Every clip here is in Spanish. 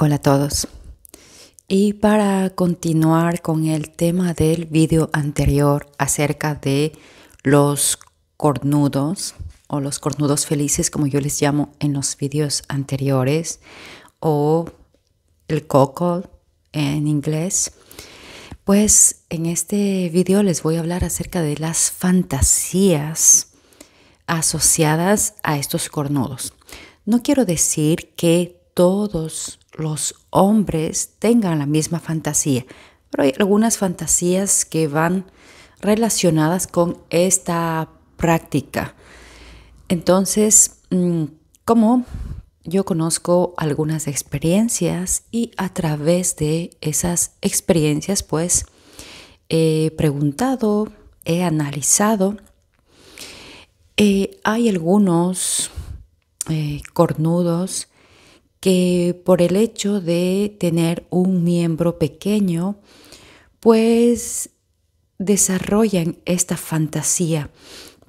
Hola a todos. Y para continuar con el tema del vídeo anterior acerca de los cornudos o los cornudos felices como yo les llamo en los vídeos anteriores o el coco en inglés, pues en este vídeo les voy a hablar acerca de las fantasías asociadas a estos cornudos. No quiero decir que todos los hombres tengan la misma fantasía, pero hay algunas fantasías que van relacionadas con esta práctica. Entonces, mm, como yo conozco algunas experiencias y a través de esas experiencias, pues, he preguntado, he analizado, eh, hay algunos eh, cornudos que por el hecho de tener un miembro pequeño, pues desarrollan esta fantasía,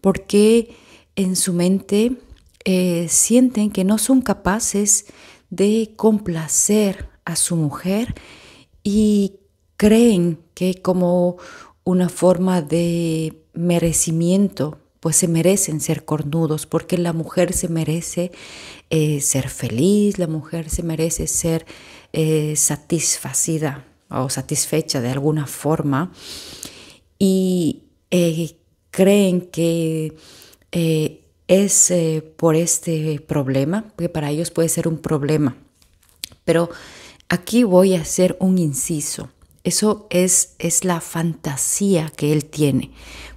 porque en su mente eh, sienten que no son capaces de complacer a su mujer y creen que como una forma de merecimiento pues se merecen ser cornudos, porque la mujer se merece eh, ser feliz, la mujer se merece ser eh, satisfacida o satisfecha de alguna forma, y eh, creen que es por este problema, que para ellos puede ser un problema. Pero aquí voy a hacer un inciso. Eso es, es la fantasía que él tiene.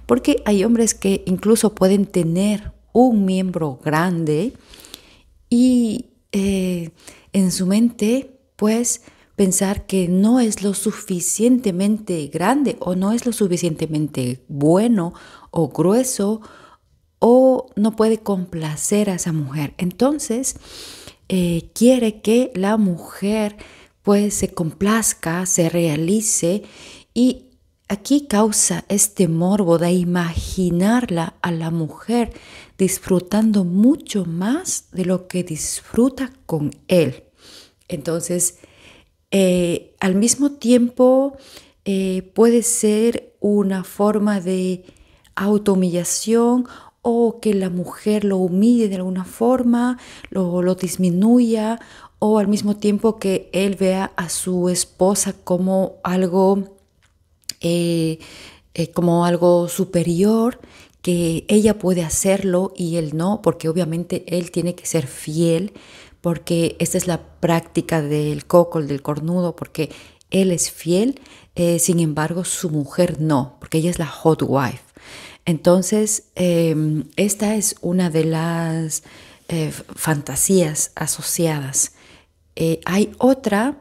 Porque hay hombres que incluso pueden tener un miembro grande y eh, en su mente, pues, pensar que no es lo suficientemente grande o no es lo suficientemente bueno o grueso o no puede complacer a esa mujer. Entonces, eh, quiere que la mujer pues se complazca, se realice y Aquí causa este morbo de imaginarla a la mujer disfrutando mucho más de lo que disfruta con él. Entonces, eh, al mismo tiempo eh, puede ser una forma de autohumillación o que la mujer lo humille de alguna forma, lo disminuya, o al mismo tiempo que él vea a su esposa como algo eh, eh, como algo superior, que ella puede hacerlo y él no, porque obviamente él tiene que ser fiel, porque esta es la práctica del coco del cornudo, porque él es fiel, eh, sin embargo su mujer no, porque ella es la hot wife. Entonces, em, esta es una de las fantasías asociadas. hay otra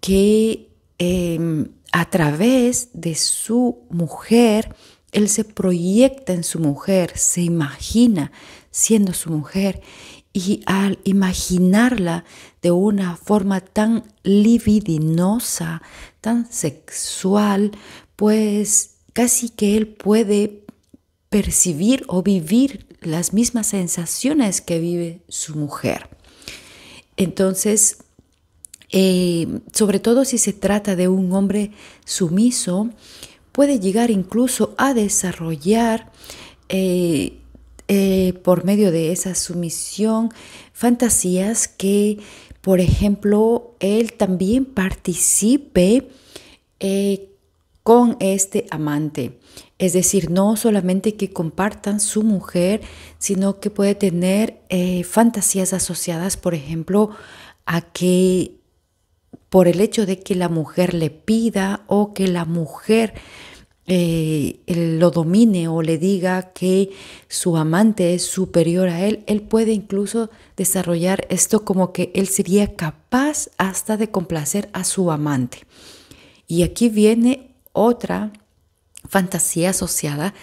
que em, a través de su mujer, él se proyecta en su mujer, se imagina siendo su mujer y al imaginarla de una forma tan libidinosa, tan sexual, pues casi que él puede percibir o vivir las mismas sensaciones que vive su mujer. Entonces, eh, sobre todo si se trata de un hombre sumiso, puede llegar incluso a desarrollar eh, eh, por medio de esa sumisión fantasías que, por ejemplo, él también participe con este amante. Es decir, no solamente que compartan su mujer, sino que puede tener fantasías asociadas, por ejemplo, a que por el hecho de que la mujer le pida o que la mujer eh, lo domine o le diga que su amante es superior a él, él puede incluso desarrollar esto como que él sería capaz hasta de complacer a su amante. Y aquí viene otra fantasía asociada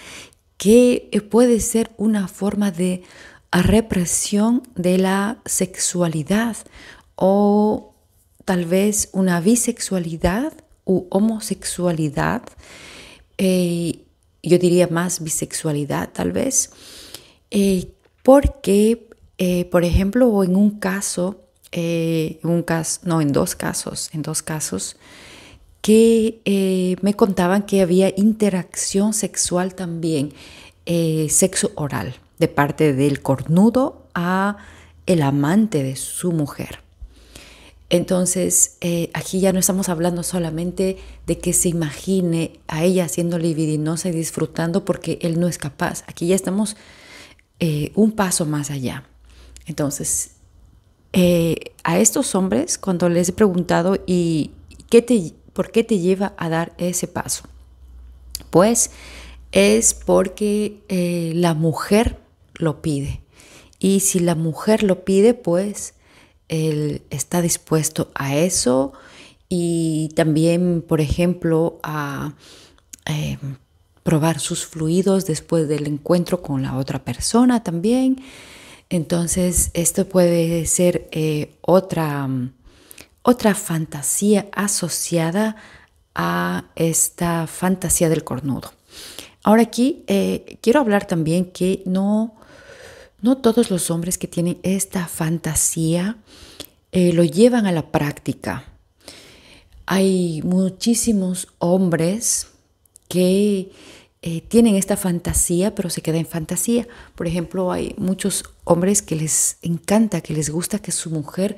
que eh, puede ser una forma de represión de la sexualidad o tal vez una bisexualidad u homosexualidad, eh, yo diría más bisexualidad tal vez, eh, porque, eh, por ejemplo, en un caso, un caso, no, en dos casos, en dos casos, que me contaban que había interacción sexual también, sexo oral, de parte del cornudo a el amante de su mujer. Entonces, eh, aquí ya no estamos hablando solamente de que se imagine a ella siendo libidinosa y disfrutando porque él no es capaz. Aquí ya estamos eh, un paso más allá. Entonces, eh, a estos hombres, cuando les he preguntado, ¿y por qué te lleva a dar ese paso? Pues es porque la mujer lo pide. Y si la mujer lo pide, pues él está dispuesto a eso y también, por ejemplo, a em, probar sus fluidos después del encuentro con la otra persona también. Entonces, esto puede ser eh, otra, otra fantasía asociada a esta fantasía del cornudo. Ahora aquí eh, quiero hablar también que no no todos los hombres que tienen esta fantasía eh, lo llevan a la práctica. Hay muchísimos hombres que eh, tienen esta fantasía, pero se queda en fantasía. Por ejemplo, hay muchos hombres que les encanta, que les gusta que su mujer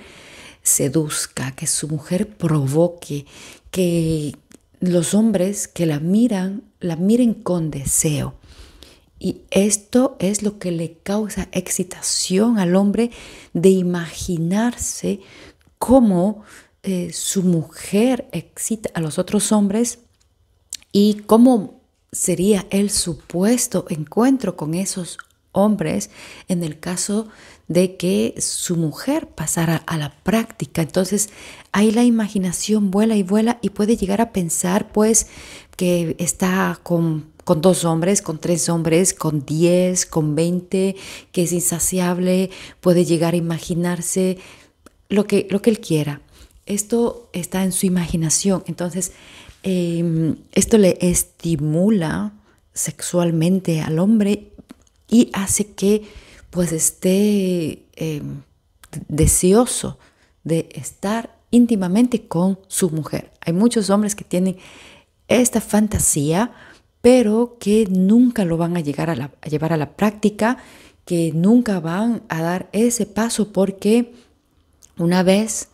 seduzca, que su mujer provoque, que los hombres que la miran, la miren con deseo. Y esto es lo que le causa excitación al hombre de imaginarse cómo eh, su mujer excita a los otros hombres y cómo sería el supuesto encuentro con esos hombres en el caso de que su mujer pasara a la práctica. Entonces ahí la imaginación vuela y vuela y puede llegar a pensar pues que está con con dos hombres, con tres hombres, con diez, con veinte, que es insaciable, puede llegar a imaginarse lo que, lo que él quiera. Esto está en su imaginación, entonces em, esto le estimula sexualmente al hombre y hace que pues esté em, deseoso de estar íntimamente con su mujer. Hay muchos hombres que tienen esta fantasía pero que nunca lo van a, llegar a, llevar a la práctica, que nunca van a dar ese paso porque una vez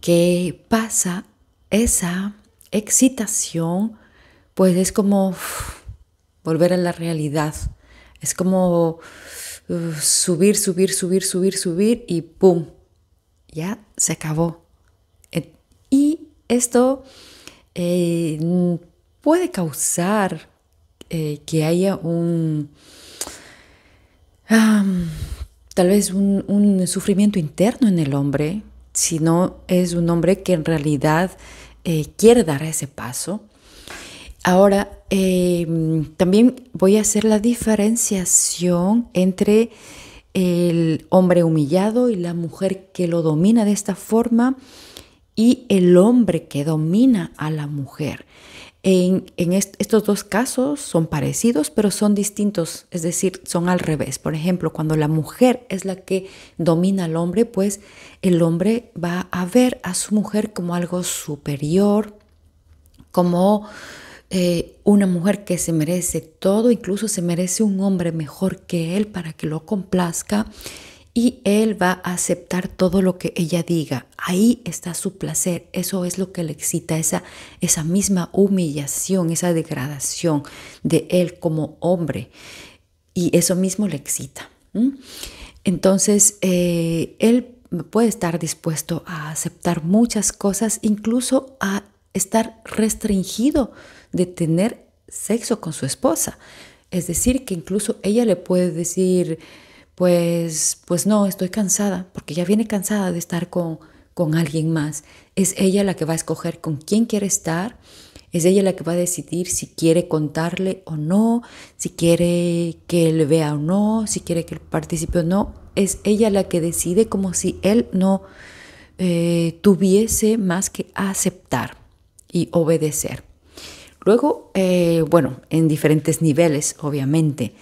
que pasa esa excitación, pues es como volver a la realidad. Es como subir, subir, subir, subir, subir y ¡pum! Ya se acabó. Eh, y esto eh, puede causar eh, que haya un, tal vez un, sufrimiento interno en el hombre, si no es un hombre que en realidad eh, quiere dar ese paso. Ahora, em, también voy a hacer la diferenciación entre el hombre humillado y la mujer que lo domina de esta forma y el hombre que domina a la mujer. En, estos dos casos son parecidos, pero son distintos, es decir, son al revés. Por ejemplo, cuando la mujer es la que domina al hombre, pues el hombre va a ver a su mujer como algo superior, como eh, una mujer que se merece todo, incluso se merece un hombre mejor que él para que lo complazca y él va a aceptar todo lo que ella diga. Ahí está su placer, eso es lo que le excita, esa, esa misma humillación, esa degradación de él como hombre. Y eso mismo le excita. Entonces, eh, él puede estar dispuesto a aceptar muchas cosas, incluso a estar restringido de tener sexo con su esposa. Es decir, que incluso ella le puede decir, pues, pues no, estoy cansada, porque ya viene cansada de estar con, alguien más. Es ella la que va a escoger con quién quiere estar, es ella la que va a decidir si quiere contarle o no, si quiere que él vea o no, si quiere que él participe o no. Es ella la que decide como si él no eh, tuviese más que aceptar y obedecer. Luego, eh, bueno, en diferentes niveles, obviamente.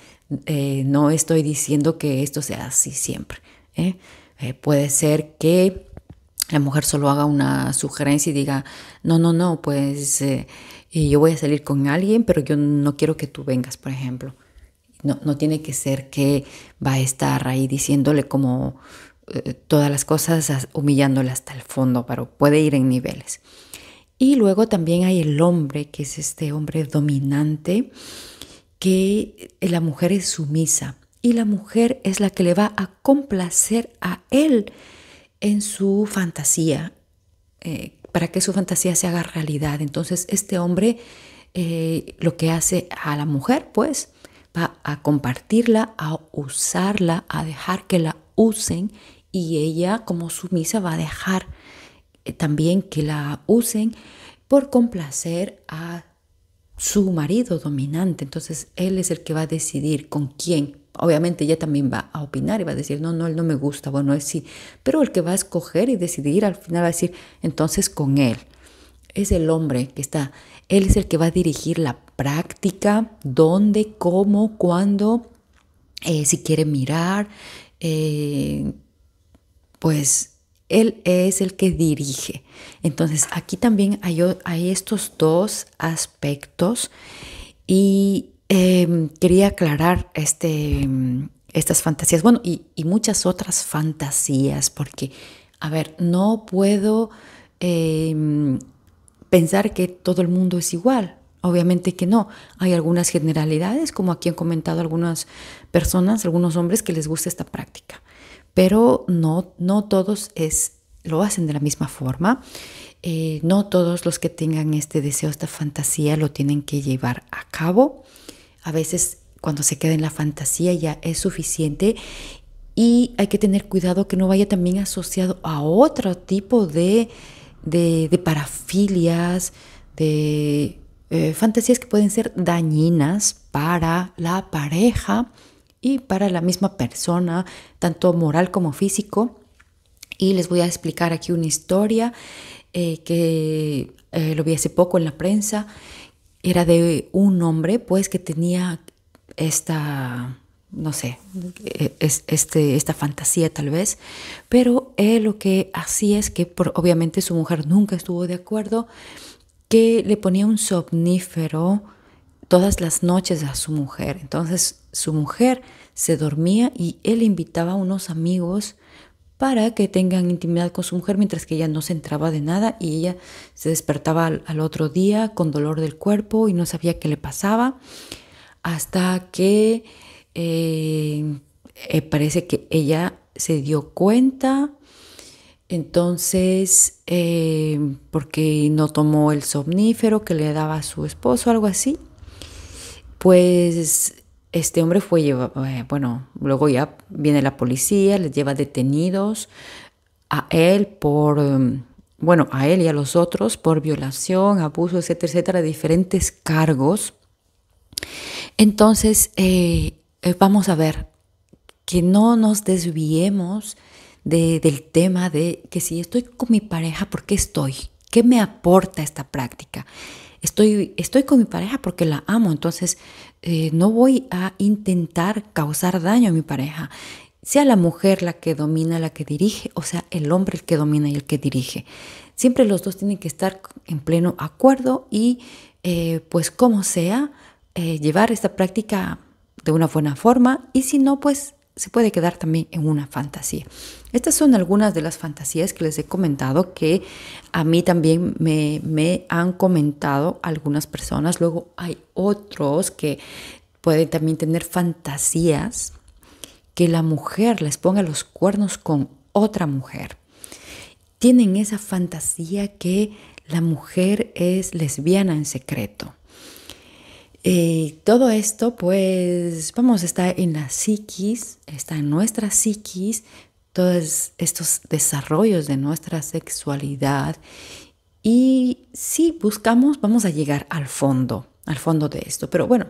Eh, no estoy diciendo que esto sea así siempre. ¿eh? Eh, puede ser que la mujer solo haga una sugerencia y diga, no, no, no, pues yo voy a salir con alguien, pero yo no quiero que tú vengas, por ejemplo. No, no tiene que ser que va a estar ahí diciéndole como todas las cosas, humillándole hasta el fondo, pero puede ir en niveles. Y luego también hay el hombre, que es este hombre dominante, que la mujer es sumisa y la mujer es la que le va a complacer a él en su fantasía, eh, para que su fantasía se haga realidad. Entonces este hombre eh, lo que hace a la mujer, pues, va a compartirla, a usarla, a dejar que la usen y ella como sumisa va a dejar eh, también que la usen por complacer a su marido dominante, entonces él es el que va a decidir con quién. Obviamente ella también va a opinar y va a decir, no, no, él no me gusta, bueno, es sí, pero el que va a escoger y decidir al final va a decir, entonces con él. Es el hombre que está, él es el que va a dirigir la práctica, dónde, cómo, cuándo, eh, si quiere mirar, eh, pues él es el que dirige. Entonces, aquí también hay, estos dos aspectos y em, quería aclarar este, estas fantasías, bueno, y, muchas otras fantasías, porque, a ver, no puedo em, pensar que todo el mundo es igual. Obviamente que no. Hay algunas generalidades, como aquí han comentado algunas personas, algunos hombres que les gusta esta práctica pero no, no todos lo hacen de la misma forma. Eh, no todos los que tengan este deseo, esta fantasía, lo tienen que llevar a cabo. A veces cuando se queda en la fantasía ya es suficiente y hay que tener cuidado que no vaya también asociado a otro tipo de, parafilias, de eh, fantasías que pueden ser dañinas para la pareja y para la misma persona, tanto moral como físico. Y les voy a explicar aquí una historia eh, que eh, lo vi hace poco en la prensa. Era de un hombre, pues, que tenía esta, no sé, eh, este, esta fantasía tal vez, pero él lo que hacía es que, obviamente, su mujer nunca estuvo de acuerdo, que le ponía un somnífero todas las noches a su mujer. Entonces su mujer se dormía y él invitaba a unos amigos para que tengan intimidad con su mujer mientras que ella no se entraba de nada y ella se despertaba al, otro día con dolor del cuerpo y no sabía qué le pasaba hasta que eh, eh, parece que ella se dio cuenta entonces, eh, porque no tomó el somnífero que le daba a su esposo, algo así. Pues este hombre fue llevado, eh, bueno, luego ya viene la policía, les lleva detenidos a él por, em, bueno, a él y a los otros por violación, abuso, etcétera, etcétera, diferentes cargos. Entonces, eh, eh, vamos a ver que no nos desviemos del tema de que si estoy con mi pareja, ¿por qué estoy? ¿Qué me aporta esta práctica? estoy, estoy con mi pareja porque la amo, entonces eh, no voy a intentar causar daño a mi pareja. Sea la mujer la que domina, la que dirige, o sea el hombre el que domina y el que dirige. Siempre los dos tienen que estar en pleno acuerdo y eh, pues como sea, eh, llevar esta práctica de una buena forma y si no, pues se puede quedar también en una fantasía. Estas son algunas de las fantasías que les he comentado que a mí también me, han comentado algunas personas. Luego hay otros que pueden también tener fantasías que la mujer les ponga los cuernos con otra mujer. Tienen esa fantasía que la mujer es lesbiana en secreto todo esto, pues, vamos, está en la psiquis, está en nuestra psiquis, todos estos desarrollos de nuestra sexualidad. Y si buscamos, vamos a llegar al fondo, al fondo de esto. Pero bueno,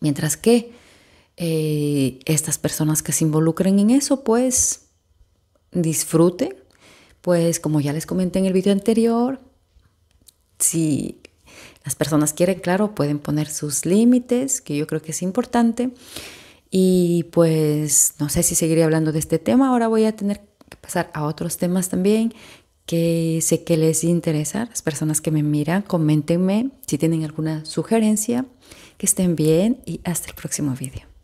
mientras que eh, estas personas que se involucren en eso, pues, disfruten. Pues, como ya les comenté en el video anterior, si las personas quieren, claro, pueden poner sus límites, que yo creo que es importante. Y pues no sé si seguiré hablando de este tema, ahora voy a tener que pasar a otros temas también que sé que les interesa. Las personas que me miran, coméntenme si tienen alguna sugerencia, que estén bien y hasta el próximo video.